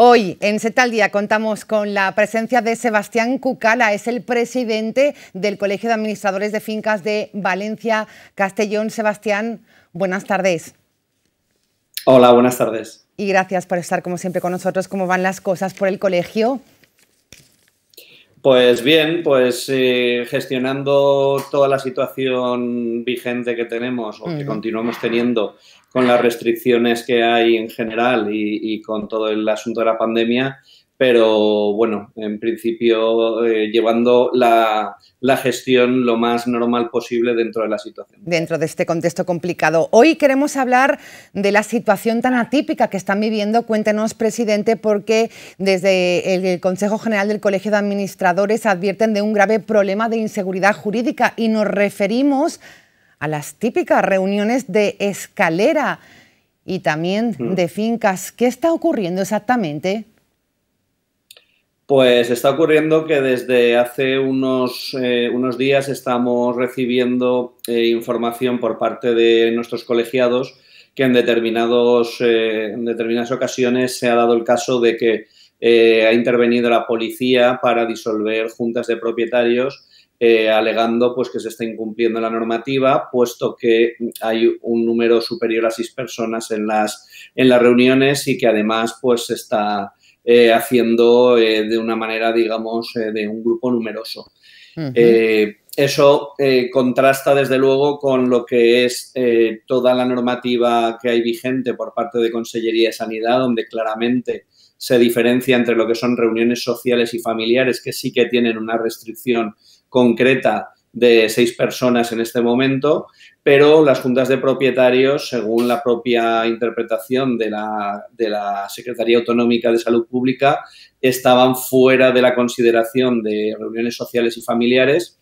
Hoy en al Día contamos con la presencia de Sebastián Cucala, es el presidente del Colegio de Administradores de Fincas de Valencia Castellón. Sebastián, buenas tardes. Hola, buenas tardes. Y gracias por estar como siempre con nosotros. ¿Cómo van las cosas por el colegio? Pues bien, pues eh, gestionando toda la situación vigente que tenemos o que continuamos teniendo con las restricciones que hay en general y, con todo el asunto de la pandemia, pero bueno, en principio eh, llevando la, la, gestión lo más normal posible dentro de la situación. Dentro de este contexto complicado. Hoy queremos hablar de la situación tan atípica que están viviendo. Cuéntenos, presidente, porque desde el Consejo General del Colegio de Administradores advierten de un grave problema de inseguridad jurídica y nos referimos a las típicas reuniones de escalera y también mm. de fincas. ¿Qué está ocurriendo exactamente? Pues está ocurriendo que desde hace unos, eh, unos días estamos recibiendo eh, información por parte de nuestros colegiados que en, determinados, eh, en determinadas ocasiones se ha dado el caso de que ha intervenido la policía para disolver juntas de propietarios eh, alegando pues, que se está incumpliendo la normativa, puesto que hay un número superior a seis personas en las, en las reuniones y que además pues, se está eh, haciendo eh, de una manera, digamos, de un grupo numeroso. eso contrasta desde luego con lo que es toda la normativa que hay vigente por parte de Consellería de Sanidad, donde claramente se diferencia entre lo que son reuniones sociales y familiares, que sí que tienen una restricción concreta de seis personas en este momento, pero las juntas de propietarios, según la propia interpretación de la, Secretaría Autonómica de Salud Pública, estaban fuera de la consideración de reuniones sociales y familiares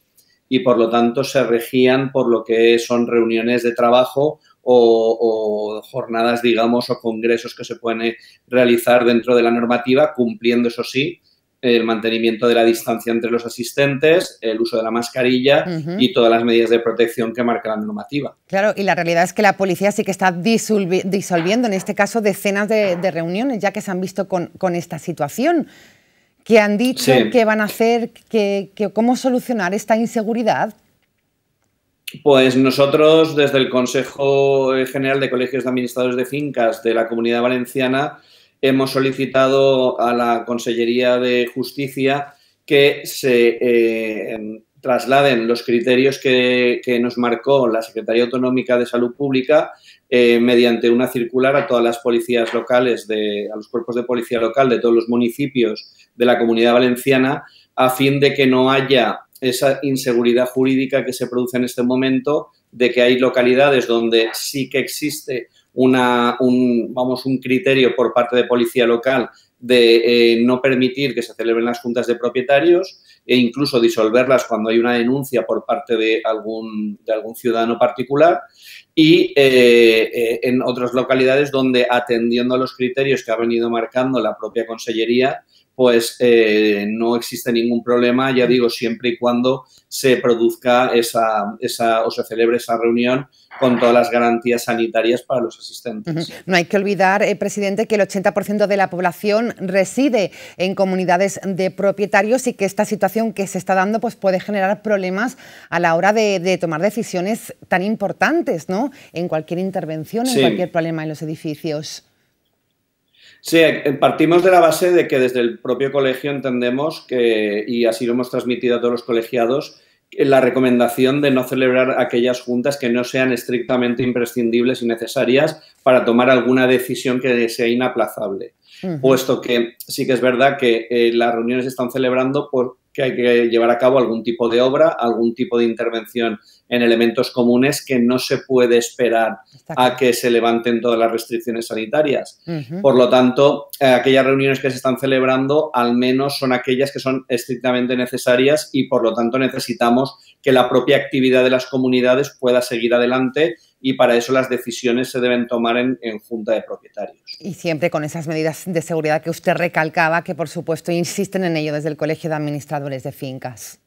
y, por lo tanto, se regían por lo que son reuniones de trabajo o, jornadas, digamos, o congresos que se pueden realizar dentro de la normativa, cumpliendo, eso sí, el mantenimiento de la distancia entre los asistentes, el uso de la mascarilla y todas las medidas de protección que marca la normativa. Claro, y la realidad es que la policía sí que está disolviendo, en este caso, decenas de, reuniones, ya que se han visto con, esta situación. ¿Qué han dicho? ¿Qué van a hacer? Que, ¿Cómo solucionar esta inseguridad? Pues nosotros, desde el Consejo General de Colegios de Administradores de Fincas de la Comunidad Valenciana, hemos solicitado a la Consellería de Justicia que se eh, trasladen los criterios que, nos marcó la Secretaría Autonómica de Salud Pública eh, mediante una circular a todas las policías locales, de, a los cuerpos de policía local de todos los municipios de la comunidad valenciana, a fin de que no haya esa inseguridad jurídica que se produce en este momento de que hay localidades donde sí que existe un, vamos, un criterio por parte de policía local de eh, no permitir que se celebren las juntas de propietarios e incluso disolverlas cuando hay una denuncia por parte de algún, de algún ciudadano particular y eh, eh, en otras localidades donde atendiendo a los criterios que ha venido marcando la propia consellería pues eh, no existe ningún problema, ya digo, siempre y cuando se produzca esa, esa o se celebre esa reunión con todas las garantías sanitarias para los asistentes. No hay que olvidar, eh, presidente, que el 80% de la población reside en comunidades de propietarios y que esta situación que se está dando pues, puede generar problemas a la hora de, tomar decisiones tan importantes ¿no? en cualquier intervención, en cualquier problema en los edificios. Sí, eh, eh, partimos de la base de que desde el propio colegio entendemos que, y así lo hemos transmitido a todos los colegiados, la recomendación de no celebrar aquellas juntas que no sean estrictamente imprescindibles y necesarias para tomar alguna decisión que sea inaplazable. Puesto que sí que es verdad que eh, las reuniones se están celebrando por, que hay que llevar a cabo algún tipo de obra, algún tipo de intervención en elementos comunes que no se puede esperar a que se levanten todas las restricciones sanitarias. Por lo tanto, eh, aquellas reuniones que se están celebrando al menos son aquellas que son estrictamente necesarias y por lo tanto necesitamos que la propia actividad de las comunidades pueda seguir adelante y para eso las decisiones se deben tomar en, junta de propietarios. Y siempre con esas medidas de seguridad que usted recalcaba, que por supuesto insisten en ello desde el Colegio de Administradores de Fincas.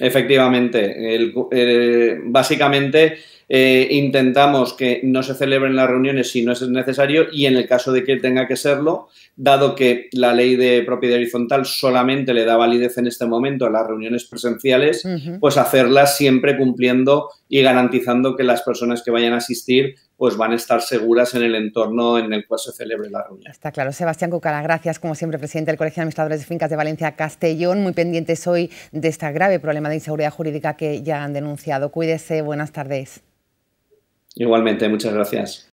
Efectivamente, eh, básicamente eh, intentamos que no se celebren las reuniones si no es necesario y en el caso de que tenga que serlo, dado que la ley de propiedad horizontal solamente le da validez en este momento a las reuniones presenciales, pues hacerlas siempre cumpliendo y garantizando que las personas que vayan a asistir pues van a estar seguras en el entorno en el cual se celebre la reunión. Está claro. Sebastián Cucara, gracias, como siempre, presidente del Colegio de Administradores de Fincas de Valencia Castellón. Muy pendientes hoy de este grave problema de inseguridad jurídica que ya han denunciado. Cuídese, buenas tardes. Igualmente, muchas gracias.